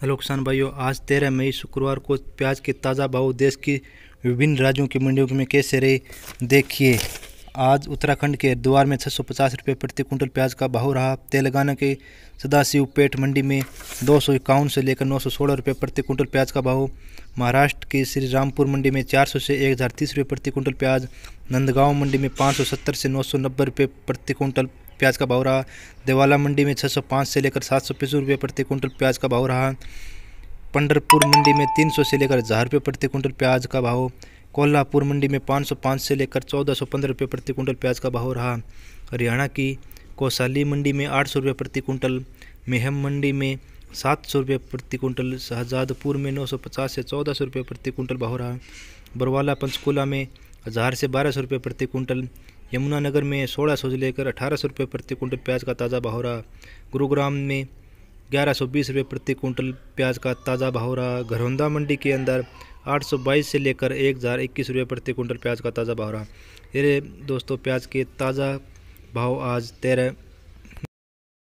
hello किसान भाइयों आज तेरह मई शुक्रवार को प्याज के ताज़ा भाव देश की विभिन्न राज्यों की मंडियों में कैसे रहे देखिए आज उत्तराखंड के हरिद्वार में छः सौ पचास रुपये प्रति कुंटल प्याज का भाव रहा तेलंगाना के सदाशिव पेट मंडी में दो सौ इक्यावन से लेकर नौ सौ सोलह रुपये प्रति क्विंटल प्याज का भाव महाराष्ट्र के श्री रामपुर मंडी में चार सौ से एक हज़ार तीस रुपये प्रति क्विंटल प्याज नंदगांव मंडी में पाँच सौ सत्तर से नौ सौ नब्बे रुपये प्रति क्विंटल प्याज का भाव रहा देवाला मंडी में 605 से लेकर सात सौ रुपये प्रति कुंटल प्याज का भाव रहा पंडरपुर मंडी में 300 से लेकर हज़ार रुपये प्रति कुंटल प्याज का भाव कोल्हापुर मंडी में 505 से लेकर चौदह सौ पंद्रह रुपये प्रति क्विंटल प्याज का भाव रहा हरियाणा की कौशाली मंडी में आठ सौ रुपये प्रति कुंटल मेहम मंडी में सात सौ रुपये प्रति कुंटल शहजादपुर में नौ सौ पचास से चौदह सौ रुपये प्रति कुंटल भाव रहा बरवाला पंचकूला में हज़ार से बारह सौ रुपये प्रति कुंटल यमुनानगर में सोलह सौ से लेकर अठारह सौ रुपये प्रति कुंटल प्याज का ताज़ा भाव रहा गुरुग्राम में ग्यारह सौ बीस रुपये प्रति कुंटल प्याज का ताज़ा भाव रहा घरौंदा मंडी के अंदर आठ सौ बाईस से लेकर एक हज़ार इक्कीस रुपये प्रति कुंटल प्याज का ताज़ा भाव रहा ये दोस्तों प्याज के ताज़ा भाव आज तेरह